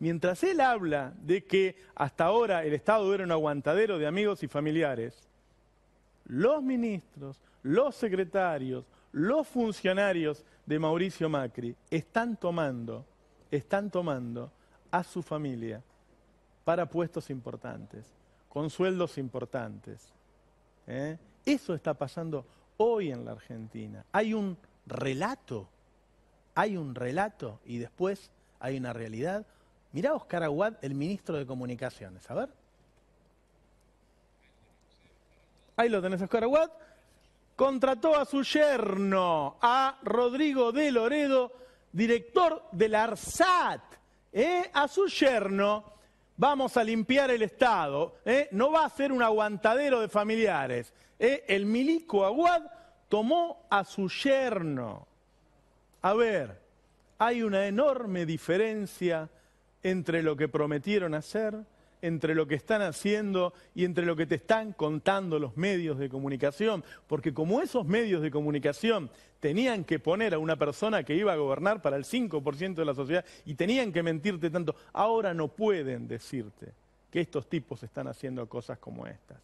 mientras él habla de que hasta ahora el Estado era un aguantadero de amigos y familiares, los ministros, los secretarios, los funcionarios de Mauricio Macri están tomando, están tomando a su familia para puestos importantes, con sueldos importantes. ¿eh? Eso está pasando hoy en la Argentina. Hay un relato, hay un relato y después hay una realidad Mirá Oscar Aguad, el ministro de Comunicaciones. A ver. Ahí lo tenés, Oscar Aguad. Contrató a su yerno, a Rodrigo de Loredo, director del ARSAT. ¿Eh? A su yerno, vamos a limpiar el Estado. ¿eh? No va a ser un aguantadero de familiares. ¿eh? El milico Aguad tomó a su yerno. A ver, hay una enorme diferencia entre lo que prometieron hacer, entre lo que están haciendo y entre lo que te están contando los medios de comunicación, porque como esos medios de comunicación tenían que poner a una persona que iba a gobernar para el 5% de la sociedad y tenían que mentirte tanto, ahora no pueden decirte que estos tipos están haciendo cosas como estas.